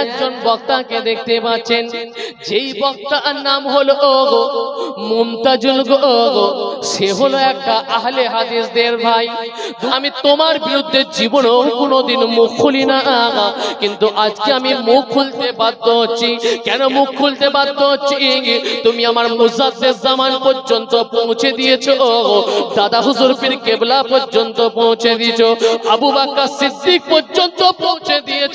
একজন বক্তাকে দেখতে পাচ্ছেন যেই বক্তার নাম হলো মুমতাজুল গো সে হলো একটা আহলে হাদিসদের ভাই আমি তোমার বিরুদ্ধে জীবনেও কোনোদিন মুখ খুলি না কিন্তু আজকে আমি মুখ খুলতে বাধ্য হচ্ছি কেন মুখ খুলতে বাধ্য হচ্ছি তুমি আমার মুজাদ্দের জামান পর্যন্ত পৌঁছে দিয়েছ দাদা হুজুর পীর কেবলা পর্যন্ত পৌঁছে দিয়েছ আবু বাক্কা সিদ্দিক পর্যন্ত পৌঁছে দিয়েছ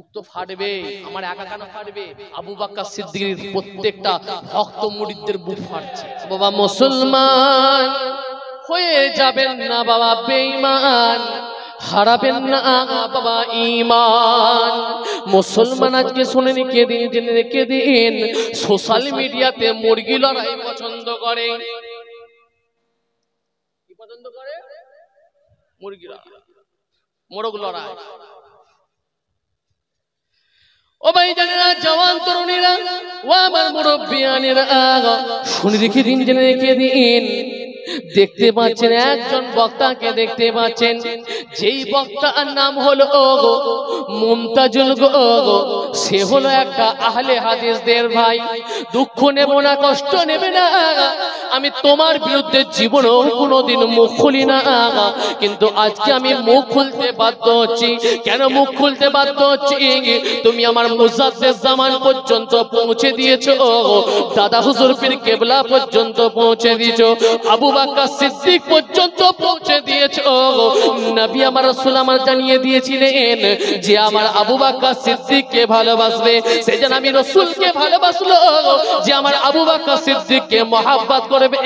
মুসলমান হয়ে যাবেন না বাবা বেঈমান হারাবেন না বাবা ইমান মুসলমান আজকে দিন জেনে রেখে দিন সোশ্যাল মিডিয়াতে মুরগি লড়াই পছন্দ করে পছন্দ করে মুরগি লড়াই মোরগ লড়াই ও ভাই জানেরা জওয়ান তরুণীরা ও আমার মুরব্বিয়ানেরা শুনে রেখে দিন জেনে রেখে দিন দেখতে পাচ্ছেন একজন বক্তাকে দেখতে পাচ্ছেন যেই বক্তার নাম হলো মমতাজুল গো সে হলো একটা আহলে হাদিসদের ভাই দুঃখ নেব না কষ্ট নেবে না আমি তোমার বিরুদ্ধে জীবনেও কোনোদিন মুখ খুলি না কিন্তু আজকে আমি মুখ খুলতে বাধ্য হচ্ছি কেন মুখ খুলতে বাধ্য হচ্ছি তুমি আমার মুজাদ্দের জামান পর্যন্ত পৌঁছে দিয়েছো দাদা হুজুর পীর কেবলা পর্যন্ত পৌঁছে দিয়েছো আবু বাক্কা সিদ্দিক পর্যন্ত পৌঁছে দিয়েছ নবী আমার রসুল আমার জানিয়ে দিয়েছিলেন যে আমার আবু বাক্কা কে ভালোবাসবে সে যেন আমি রসুলকে ভালোবাসলো যে আমার আবু বাক্কা সিদ্দিককে মহাব্বাত করবে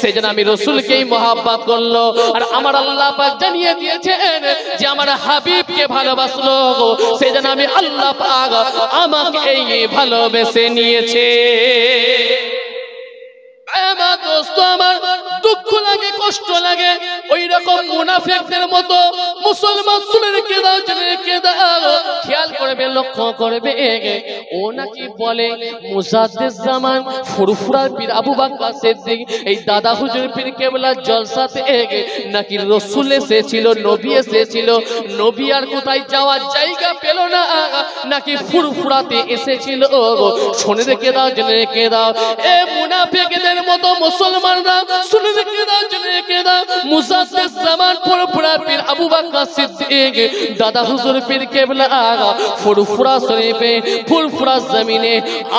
সে যেন আমি রসুলকেই মহাব্বাত করলো আর আমার আল্লাহ পাক জানিয়ে দিয়েছেন যে আমার হাবিবকে ভালোবাসলো সে যেন আমি আল্লাহ পাক আমাকে এই ভালোবেসে নিয়েছে দুঃখ লাগে কষ্ট লাগে মুনাফেকদের মতো মুসলমান শুনে দাও দাও খেয়াল করবে লক্ষ্য করবে ও নাকি বলে ফুরফুরা আবু এই দাদা হুজুর পীর কেবলা জলসাতে নাকি রসুল এসেছিল নবী এসেছিল নবী আর কোথায় যাওয়ার জায়গা পেল না নাকি ফুরফুরাতে এসেছিল শোনে রেখে দাও জেনে রেখে দাও এ মুনাফেকদের মতো মুসলমানরা শুনে রেখে দাও জেনে রেখে দাও মুসাদ্দেদ জামান পুরোপুরা পীর আবু বকর দাদা হুজুর পীর কেবলা ফুরফুরা শরীফে ফুরফুরা জমিনে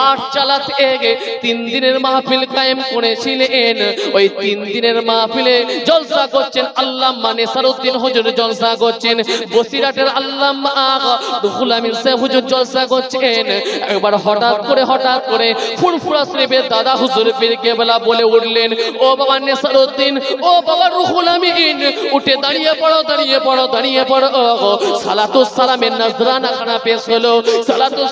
আট চালাত এগে তিন দিনের মাহফিল কায়েম করেছিলেন ওই তিন দিনের মাহফিলে জলসা করছেন আল্লাহ মানে হুজুর জলসা করছেন বসিরাটের আল্লাহ হুজুর জলসা করছেন একবার হঠাৎ করে হঠাৎ করে ফুরফুরা শরীফে দাদা হুজুর পীর কেবলা বলে উঠলেন ও বাবা নেসারুদ্দিন ও বাবা রুহুল আমিন উঠে দাঁড়িয়ে পড়ো দাঁড়িয়ে পড়ো দাঁড়িয়ে পড়ো সালামের নজরানা খানা পেশ হলো সালাতুস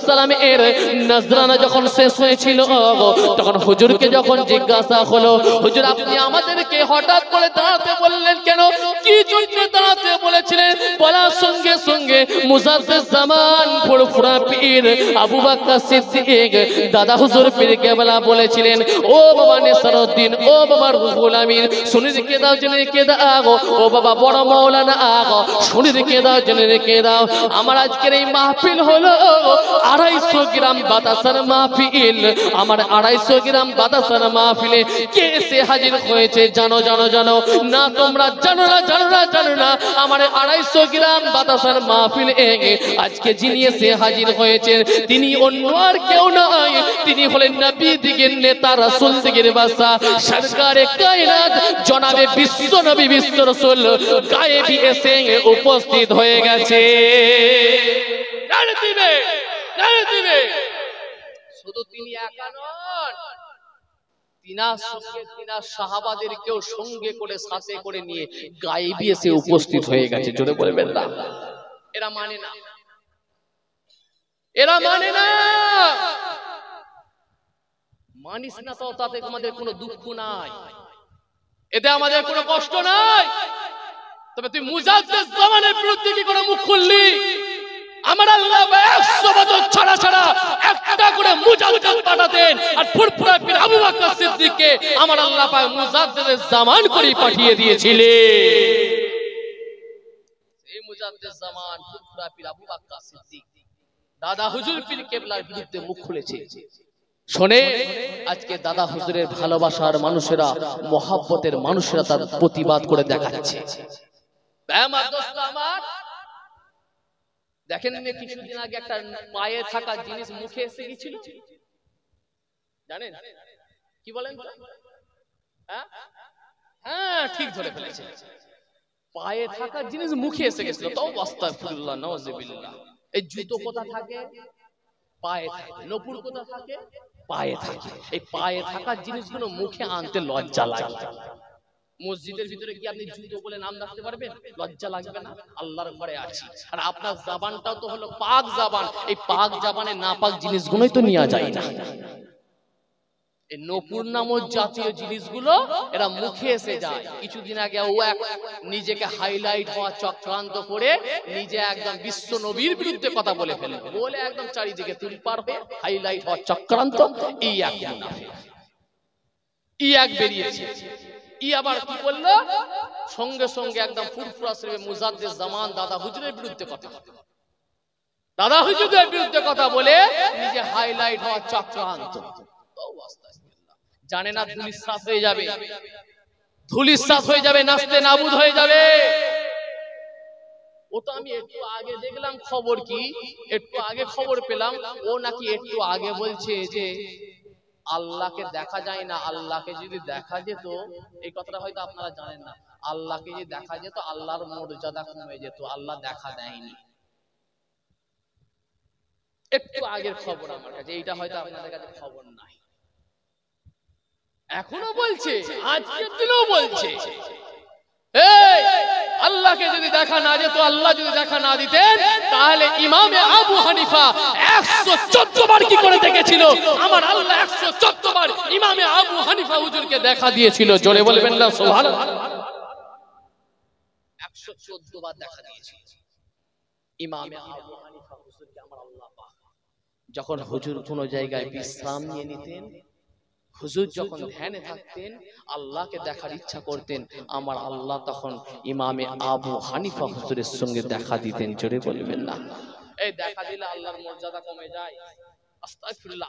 নজরানা যখন শেষ হয়েছিল তখন হুজুরকে যখন জিজ্ঞাসা হলো হুজুর আপনি আমাদেরকে হঠাৎ করে দাঁড়াতে বললেন কেন কি জন্য দাঁড়াতে বলেছিলেন বলার সঙ্গে সঙ্গে মুজাদ্দেদ দাদা হুজুর পীর কেবলা বলেছিলেন ও বাবা নেসারউদ্দিন ও বাবা রুহুল আমিন শুনে কে জেনে কে দাও ও বাবা বড় মাওলানা আগো শুনে রেখে দাও জেনে রেখে দাও আমার আজকের এই মাহফিল হলো আড়াইশো গ্রাম বাতাসার মাহফিল আমার আড়াইশো গ্রাম বাতাসার মাহফিলে কে সে হাজির হয়েছে জানো জানো জানো না তোমরা জানো না জানো না জানো না আমার আড়াইশো গ্রাম বাতাসার মাহফিল আজকে যিনি এসে হাজির হয়েছে তিনি অন্য আর কেউ নয় তিনি হলেন নবী দিগের নেতা রাসুল দিগের বাসা সরকারে কায়নাত জনাবে বিশ্ব নবী বিশ্ব রসুল গায়ে এসে উপস্থিত উপস্থিত হয়ে গেছে শুধু তিনি একা নন সাহাবাদেরকেও সঙ্গে করে সাথে করে নিয়ে গাইবি এসে উপস্থিত হয়ে গেছে জোরে বলবেন না এরা মানে না এরা মানে না মানিস না তো তাতে আমাদের কোনো দুঃখ নাই এতে আমাদের কোনো কষ্ট নাই তবে তুই মুজাদ্দেদ জামানের বিরুদ্ধে কি করে মুখ খুললি আমার আল্লাহ 100 বছর ছাড়া ছাড়া একটা করে মুজাদ্দেদ পাঠাতেন আর ফুরফুরা পীর আবু বকর সিদ্দিককে আমার আল্লাহ পাক মুজাদ্দেদের জামান করে পাঠিয়ে দিয়েছিলেন এই মুজাদ্দেদ জামান ফুরফুরা পীর আবু বকর সিদ্দিক দাদা হুজুর পীর কেবলার বিরুদ্ধে মুখ খুলেছে শোনে আজকে দাদা হুজুরের ভালোবাসার মানুষেরা মহাব্বতের মানুষেরা তার প্রতিবাদ করে দেখাচ্ছে হ্যাঁ, আমার দেখেন কিছুদিন আগে একটা থাকা জিনিস মুখে এসে গেছিল জানেন কি বলেন হ্যাঁ? হ্যাঁ ঠিক ধরে ফেলেছে পায়ে জিনিস মুখে এসে গেছিল তাও আস্তাগফিরুল্লাহ এই জুতো কোথা থাকে পায়ে থাকে নপুর কোথা থাকে পায়ে থাকে এই পায়ে থাকা জিনিসগুলো মুখে আনতে লজ্জা লাগে মসজিদের ভিতরে কি আপনি জুতো বলে নাম ডাকতে পারবেন লজ্জা লাগবে না আল্লাহর ঘরে আছি আর আপনার জাবানটাও তো হলো পাক জাবান এই পাক জাবানে নাপাক জিনিসগুলোই তো নিয়ে যায় না এই নপুর নামক জাতীয় জিনিসগুলো এরা মুখে এসে যায় কিছুদিন আগে ও এক নিজেকে হাইলাইট হওয়া চক্রান্ত করে নিজে একদম বিশ্ব নবীর বিরুদ্ধে কথা বলে ফেলে বলে একদম চারিদিকে তুলপার হয়ে হাইলাইট হওয়া চক্রান্ত এই এক এই এক বেরিয়েছে ই আবার কি সঙ্গে সঙ্গে একদম ফুরফুরা শরীফে জামান দাদা হুজুরের বিরুদ্ধে কথা দাদা হুজুরের বিরুদ্ধে কথা বলে নিজে হাইলাইট হওয়ার চক্রান্ত জানে না হয়ে যাবে ধুলিশ্বাস হয়ে যাবে নাচতে নাবুদ হয়ে যাবে ও তো আমি একটু আগে দেখলাম খবর কি একটু আগে খবর পেলাম ও নাকি একটু আগে বলছে যে আল্লাহকে দেখা যায় না আল্লাহকে যদি দেখা যেত এই কথাটা হয়তো আপনারা জানেন না আল্লাহকে যদি দেখা যেত আল্লাহর মর্যাদা কমে যেত আল্লাহ দেখা দেয়নি একটু আগের খবর আমার কাছে এইটা হয়তো আপনাদের কাছে খবর নাই এখনো বলছে আজকের দিনেও বলছে আল্লাহকে যদি দেখা না যেত আল্লাহ যদি দেখা না দিতেন তাহলে ইমামে আবু হানিফা একশো চোদ্দবার কি করে দেখেছিল আমার আল্লাহ একশো চোদ্দবার ইমামে আবু হানিফা হুজুরকে দেখা দিয়েছিল জোরে বলবেন না সোহান ইমামে আল্লাহ যখন হুজুর কোনো জায়গায় বিশ্রাম নিয়ে নিতেন হুজুর যখন ধ্যানে থাকতেন আল্লাহকে দেখার ইচ্ছা করতেন আমার আল্লাহ তখন ইমামে আবু হানিফা হুজুরের সঙ্গে দেখা দিতেন জোরে বলবেন না এই দেখা দিলে আল্লাহর মর্যাদা কমে যায়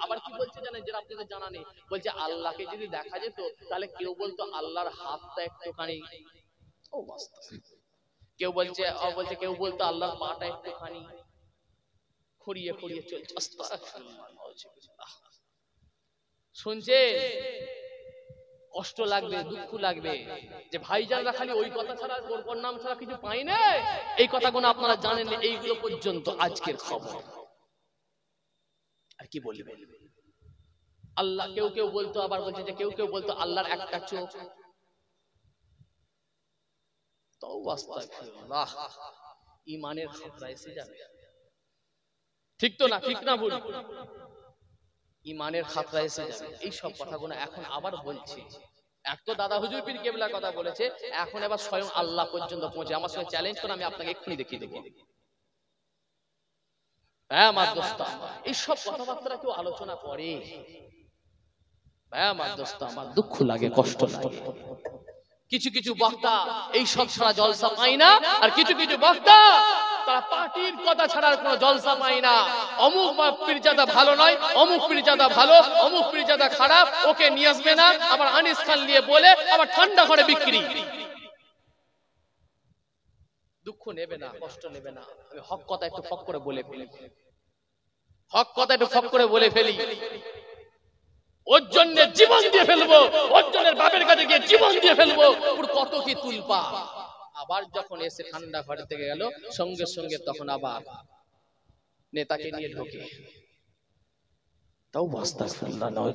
আবার কি বলছে জানেন যেটা আপনাদের জানা নেই বলছে আল্লাহকে যদি দেখা যেত তাহলে কেউ বলতো আল্লাহর হাতটা একটুখানি কেউ বলছে ও বলছে কেউ বলতো আল্লাহর পাটা একটুখানি খড়িয়ে খড়িয়ে চলছে আস্তাগফিরুল্লাহ শুনছে কষ্ট লাগবে দুঃখ লাগবে যে ভাইজানরা খালি ওই কথা ছাড়া ওর নাম ছাড়া কিছু পাই না এই কথাগুলো আপনারা জানেন এইগুলো পর্যন্ত আজকের খবর আর কি বলি আল্লাহ কেউ কেউ বলতো আবার বলছে যে কেউ কেউ বলতো আল্লাহর একটা চোখ ইমানের খবরা এসে যাবে ঠিক তো না ঠিক না ভুল ইমানের খাতরা এসে যাবে এই সব কথাগুলো এখন আবার বলছি এক তো দাদা হুজুর পীর কেবলা কথা বলেছে এখন আবার স্বয়ং আল্লাহ পর্যন্ত পৌঁছে আমার সঙ্গে চ্যালেঞ্জ করে আমি আপনাকে এক্ষুনি দেখিয়ে দেবো হ্যাঁ মাদ্রাসা কথাবার্তা কেউ আলোচনা করে হ্যাঁ আমার দুঃখ লাগে কষ্ট কিছু কিছু বক্তা এই সব সারা জলসা পাই না আর কিছু কিছু বক্তা তারা পার্টির কথা ছাড়ার কোন জলসা পাই না অমুক পীরজাদা ভালো নয় অমুক পীরজাদা ভালো অমুক পীরজাদা খারাপ ওকে নিয়ে আসবে না আবার আনিস খান নিয়ে বলে আবার ঠান্ডা করে বিক্রি দুঃখ নেবে না কষ্ট নেবে না আমি হক কথা একটু ফক করে বলে ফেলি হক কথা একটু ফক করে বলে ফেলি ওর জন্য জীবন দিয়ে ফেলবো ওর জন্য বাপের কাছে গিয়ে জীবন দিয়ে ফেলবো ওর কত কি তুলপা আবার যখন এসে ঠান্ডা ঘরে থেকে গেল সঙ্গে সঙ্গে তখন আবার নেতাকে নিয়ে ঢোকে তাও বাস্তা নয়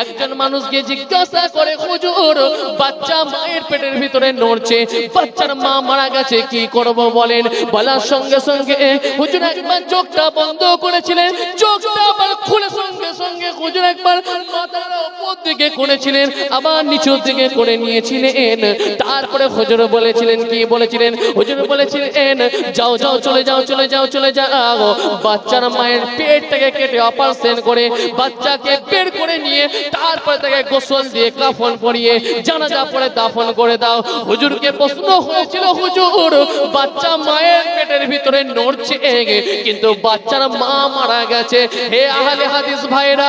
একজন মানুষকে জিজ্ঞাসা করে হুজুর বাচ্চা মায়ের পেটের ভিতরে নড়ছে বাচ্চার মা মারা গেছে কি করব বলেন বলার সঙ্গে সঙ্গে হুজুর একবার চোখটা বন্ধ করেছিলেন চোখটা আবার খুলে সঙ্গে সঙ্গে হুজুর একবার মাথার উপর দিকে করেছিলেন আবার নিচের দিকে করে নিয়েছিলেন তারপরে হুজুর বলেছিলেন কি বলেছিলেন হুজুর বলেছিলেন যাও যাও চলে যাও চলে যাও চলে যাও বাচ্চার মায়ের পেটটাকে কেটে অপারেশন করে বাচ্চাকে বের করে নিয়ে তারপরে তাকে গোসল দিয়ে কাফন পরিয়ে জানাজা পরে দাফন করে দাও হুজুরকে প্রশ্ন হয়েছিল হুজুর বাচ্চা মায়ের পেটের ভিতরে নড়ছে কিন্তু বাচ্চার মা মারা গেছে হে আহলে হাদিস ভাইরা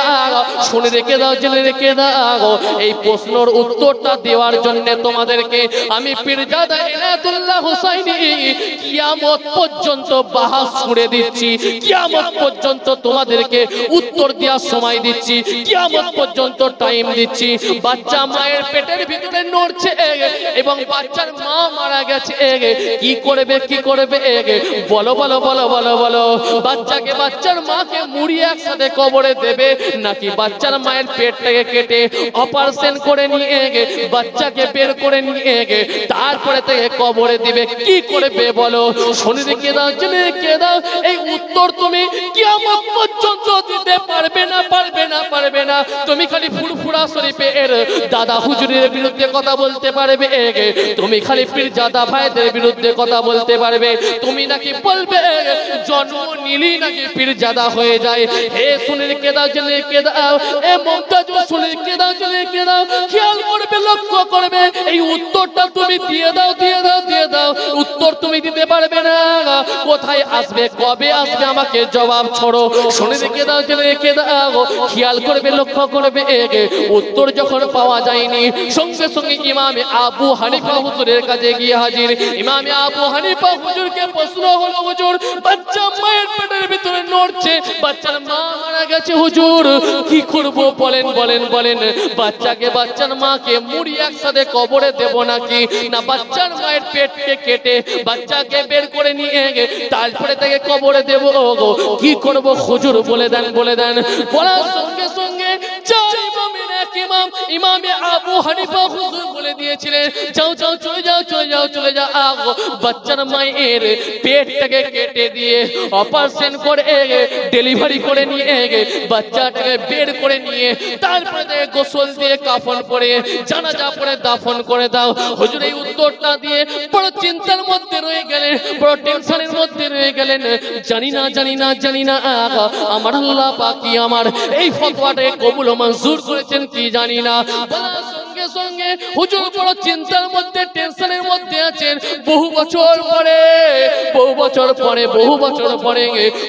শুনে রেখে দাও জেনে রেখে দাও এই প্রশ্নর উত্তরটা দেওয়ার জন্য তোমাদেরকে আমি পীরজাদা এনাতুল্লাহ হুসাইনি কিয়ামত পর্যন্ত বাহাস ছুঁড়ে দিচ্ছি কিয়ামত পর্যন্ত তোমাদেরকে উত্তর দেওয়ার সময় দিচ্ছি কিয়ামত পর্যন্ত পর্যন্ত টাইম দিচ্ছি বাচ্চা মায়ের পেটের ভিতরে নড়ছে এবং বাচ্চার মা মারা গেছে কি করবে কি করবে বলো বলো বলো বলো বলো বাচ্চাকে বাচ্চার মাকে মুড়িয়ে একসাথে কবরে দেবে নাকি বাচ্চার মায়ের পেটটাকে কেটে অপারেশন করে নিয়ে গে বাচ্চাকে বের করে নিয়ে গে তারপরে তাকে কবরে দিবে কি করবে বলো শনিতে কে দাও চলে কে দাও এই উত্তর তুমি কিয়ামত পর্যন্ত দিতে পারবে না পারবে না পারবে না তুমি খালি খালি ফুরফুরা শরীফে এর দাদা হুজুরের বিরুদ্ধে কথা বলতে পারবে তুমি খালি পীর দাদা ভাইদের বিরুদ্ধে কথা বলতে পারবে তুমি নাকি বলবে জন্ম নীলি নাকি পীর দাদা হয়ে যায় হে সুনীল কেদা জেনে কেদা এ মমতাজ সুনীল কেদা জেনে কেদা খেয়াল করবে লক্ষ্য করবে এই উত্তরটা তুমি দিয়ে দাও দিয়ে দাও দিয়ে দাও উত্তর তুমি দিতে পারবে না কোথায় আসবে কবে আসবে আমাকে জবাব ছড়ো সুনীল কেদা জেনে কেদা খেয়াল করবে লক্ষ্য করবে উত্তর যখন পাওয়া যায়নি সঙ্গে সঙ্গে ইমামে আবু হানিফা হুজুরের কাছে গিয়ে হাজির ইমামে আবু হানিফা হুজুরকে প্রশ্ন হলো হুজুর বাচ্চা মায়ের পেটের ভিতরে নড়ছে বাচ্চার মা মারা গেছে হুজুর কি করব বলেন বলেন বলেন বাচ্চাকে বাচ্চার মাকে মুড়ি একসাথে কবরে দেব নাকি না বাচ্চার মায়ের পেটকে কেটে বাচ্চাকে বের করে নিয়ে তারপরে তাকে কবরে দেব কি করব হুজুর বলে দেন বলে দেন বলার সঙ্গে সঙ্গে ইমাম ইমামে আবু হানিফা হুজুর বলে দিয়েছিলেন যাও যাও চলে যাও চলে যাও চলে যাও আগো বাচ্চার মায়ের পেটটাকে কেটে দিয়ে অপারেশন করে ডেলিভারি করে নিয়ে গে বাচ্চাটাকে বের করে নিয়ে তারপরে গোসল দিয়ে কাফন করে জানাজা পরে দাফন করে দাও হুজুর এই উত্তরটা দিয়ে বড় চিন্তার মধ্যে রয়ে গেলেন বড় টেনশনের মধ্যে রয়ে গেলেন জানি না জানি না জানি না আমার আল্লাহ পাকি আমার এই ফতোয়াটাকে কবুল মঞ্জুর করেছেন কি জানি না সঙ্গে সঙ্গে হুজুর বড় চিন্তার মধ্যে টেনশনের মধ্যে আছেন বহু বছর পরে বহু বছর পরে বহু বছর পরে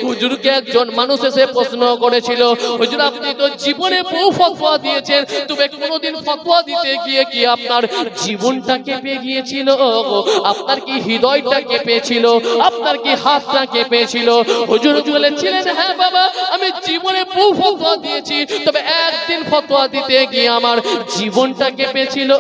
হুজুরকে একজন মানুষ এসে প্রশ্ন করেছিল হুজুর আপনি তো জীবনে বহু দিয়েছেন কোনোদিন দিতে গিয়ে কি আপনার জীবনটা কেঁপে গিয়েছিল আপনার কি হৃদয়টা কেঁপেছিল আপনার কি হাতটা কেঁপেছিল হুজুর বলেছিলেন হ্যাঁ বাবা আমি জীবনে বহু দিয়েছি তবে একদিন দিতে গিয়ে আমার জীবনটাকে কেঁপেছিল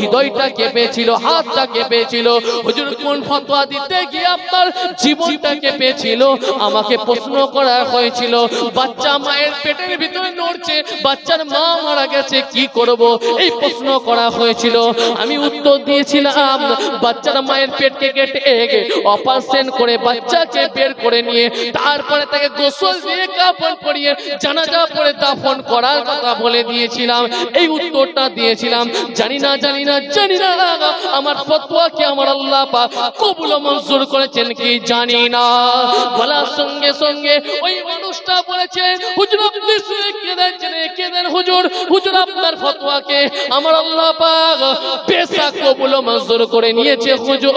হৃদয়টা কেঁপেছিল হাতটা কেঁপেছিল হুজুর কোন ফতোয়া দিতে গিয়ে আপনার জীবনটা কেঁপেছিল আমাকে প্রশ্ন করা হয়েছিল বাচ্চা মায়ের পেটের ভিতরে নড়ছে বাচ্চার মা মারা গেছে কি করব এই প্রশ্ন করা হয়েছিল আমি উত্তর দিয়েছিলাম বাচ্চার মায়ের পেটকে কেটে অপারেশন করে বাচ্চাকে বের করে নিয়ে তারপরে তাকে গোসল দিয়ে কাপড় পরিয়ে জানাজা পরে দাফন করার কথা বলে দিয়েছিলাম এই উত্তরটা দিয়েছিল চেয়েছিলাম জানি না জানি না জানি না আমার ফতোয়াকে আমার আল্লাহ পাক কবুল মঞ্জুর করেছেন কি জানি না বলার সঙ্গে সঙ্গে ওই মানুষটা বলেছে হুজুর আপনি কেঁদেন কেঁদেন হুজুর হুজুর আপনার ফতোয়াকে আমার আল্লাহ পাক পেশা কবুল মঞ্জুর করে নিয়েছে হুজুর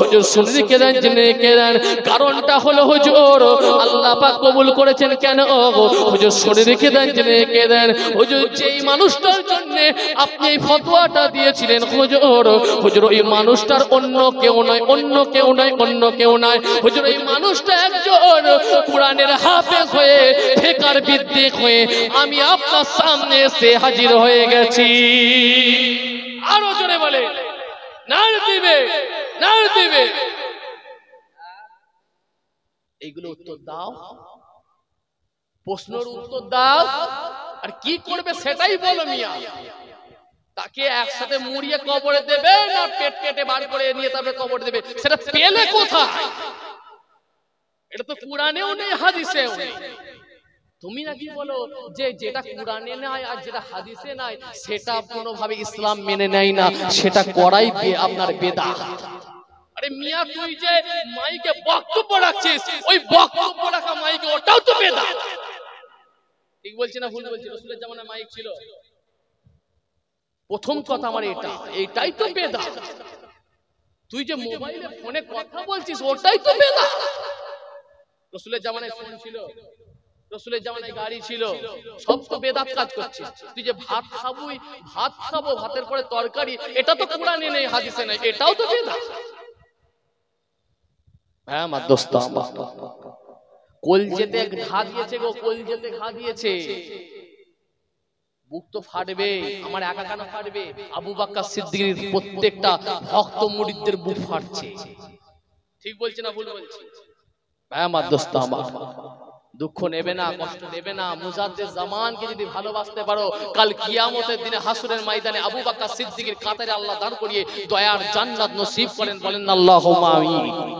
হুজুর শুনলি কেঁদেন জেনে কেঁদেন কারণটা হলো হুজুর আল্লাহ পাক কবুল করেছেন কেন হুজুর শরীরে কেঁদেন জেনে কেঁদেন হুজুর যেই মানুষটার জন্য আপনি এই ফতোয়াটা দিয়েছিলেন হুজুর হুজুর এই মানুষটার অন্য কেউ নয় অন্য কেউ নয় অন্য কেউ নয় হুজুর এই মানুষটা একজন কোরআনের হাফেজ হয়ে ফেকার বিদ্বেক হয়ে আমি আপনার সামনে এসে হাজির হয়ে গেছি আরো জোরে বলে না দিবে নার দিবে এইগুলো উত্তর দাও প্রশ্নের উত্তর দাও আর কি করবে সেটাই বলো মিয়া তাকে একসাথে মুড়িয়ে কবরে দেবে না পেট কেটে বার করে নিয়ে তারপরে কবর দেবে সেটা পেলে কোথায় এটা তো কোরআনেও নেই হাদিসেও নেই তুমি নাকি বলো যে যেটা কোরআনে নাই আর যেটা হাদিসে নাই সেটা কোনোভাবে ইসলাম মেনে নেয় না সেটা করাই আপনার বেদা আরে মিয়া তুই যে মাইকে বক্তব্য রাখছিস ওই বক্তব্য রাখা মাইকে ওটাও তো বেদা ঠিক বলছি না ভুল বলছি রসুলের জামানা মাইক ছিল প্রথম কথা আমার এটা এটাই তো বেদা তুই যে মোবাইলে ফোনে কথা বলছিস ওটাই তো বেদা রসুলের জামানায় ফোন ছিল রসুলের জামানায় গাড়ি ছিল সব তো বেদাত কাজ করছিস তুই যে ভাত খাবুই ভাত খাবো ভাতের পরে তরকারি এটা তো কোরআনে নেই হাদিসে নেই এটাও তো বেদা হ্যাঁ আমার দোস্ত আমার কোল যেতে ঘা দিয়েছে গো কোল যেতে ঘা দিয়েছে আমার দুঃখ নেবে না কষ্ট নেবে না মুজাদ্দের জামানকে যদি ভালোবাসতে পারো কাল কিয়ামতের দিনে হাসুরের ময়দানে আবু বাক্কা সিদ্দিকির কাতারে আল্লাহ দাঁড় করিয়ে দয়ার জান্নাত নসিব করেন বলেন আল্লাহ আমি